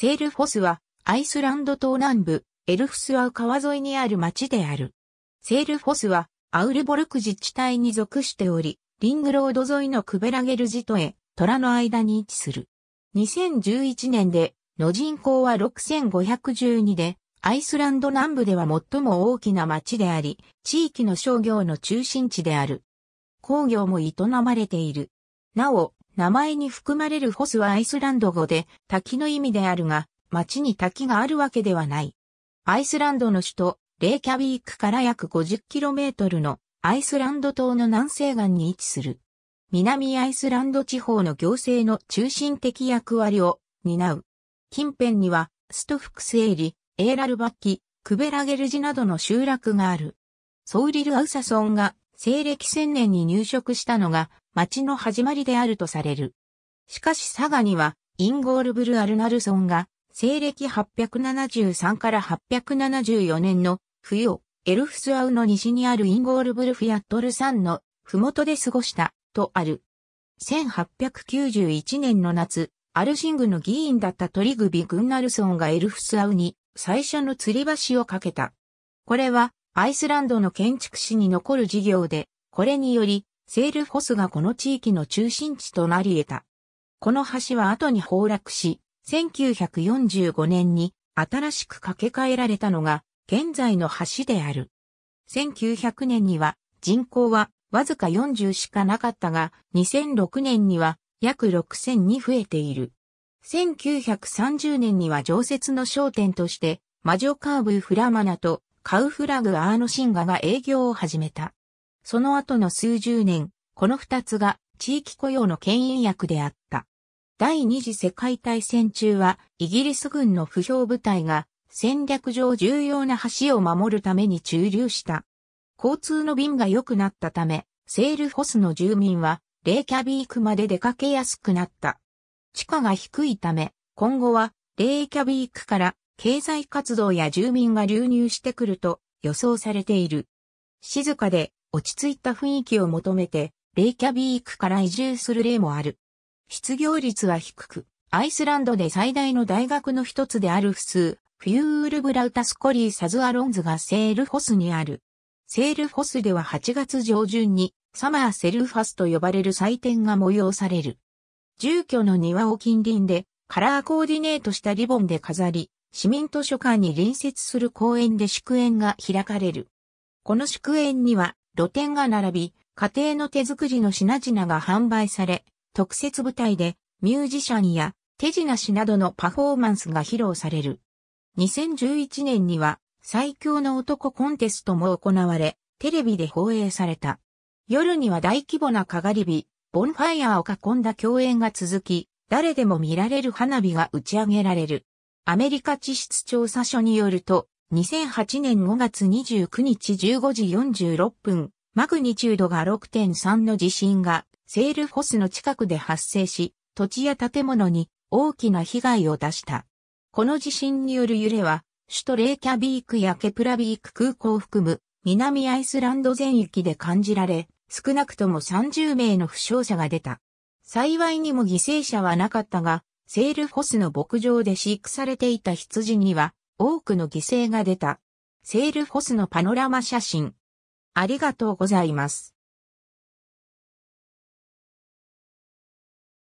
セールフォスはアイスランド島南部エルフスワウ川沿いにある町である。セールフォスはアウルボルク自治体に属しており、リングロード沿いのクベラゲルジトへ虎の間に位置する。2011年での人口は6512で、アイスランド南部では最も大きな町であり、地域の商業の中心地である。工業も営まれている。なお、名前に含まれるホスはアイスランド語で滝の意味であるが、町に滝があるわけではない。アイスランドの首都、レイキャビークから約 50km のアイスランド島の南西岸に位置する。南アイスランド地方の行政の中心的役割を担う。近辺には、ストフクスエリ、エーラルバッキ、クベラゲルジなどの集落がある。ソウリル・アウサソンが西暦1000年に入植したのが町の始まりであるとされる。しかし佐賀にはインゴールブル・アルナルソンが西暦873から874年の冬をエルフスアウの西にあるインゴールブルフィアットル山の麓で過ごしたとある。1891年の夏、アルシングの議員だったトリグビ・グンナルソンがエルフスアウに最初の吊り橋を架けた。これはアイスランドの建築史に残る事業で、これにより、セールフォスがこの地域の中心地となり得た。この橋は後に崩落し、1945年に新しく架け替えられたのが、現在の橋である。1900年には人口はわずか40しかなかったが、2006年には約6000に増えている。1930年には常設の商店として、魔女カーブフラマナとカウフラグ・アーノ・シンガが営業を始めた。その後の数十年、この二つが地域雇用の牽引役であった。第二次世界大戦中は、イギリス軍の不評部隊が戦略上重要な橋を守るために駐留した。交通の便が良くなったため、セールフォスの住民は、レイキャビークまで出かけやすくなった。地価が低いため、今後は、レイキャビークから経済活動や住民が流入してくると予想されている。静かで落ち着いた雰囲気を求めて、レイキャビークから移住する例もある。失業率は低く、アイスランドで最大の大学の一つである普通、フュールブラウタスコリーサズアロンズがセールフォスにある。セールフォスでは8月上旬にサマーセルファスと呼ばれる祭典が催される。住居の庭を近隣でカラーコーディネートしたリボンで飾り、市民図書館に隣接する公園で祝宴が開かれる。この祝宴には露店が並び、家庭の手作りの品々が販売され、特設舞台でミュージシャンや手品師などのパフォーマンスが披露される。2011年には最強の男コンテストも行われ、テレビで放映された。夜には大規模なかがり火、ボンファイアを囲んだ共演が続き、誰でも見られる花火が打ち上げられる。アメリカ地質調査所によると、2008年5月29日15時46分、マグニチュードが6.3の地震が、セールフォスの近くで発生し、土地や建物に大きな被害を出した。この地震による揺れは、首都レイキャビークやケプラビーク空港を含む南アイスランド全域で感じられ、少なくとも30名の負傷者が出た。幸いにも犠牲者はなかったが、セールフォスの牧場で飼育されていた羊には多くの犠牲が出た。セールフォスのパノラマ写真。ありがとうございます。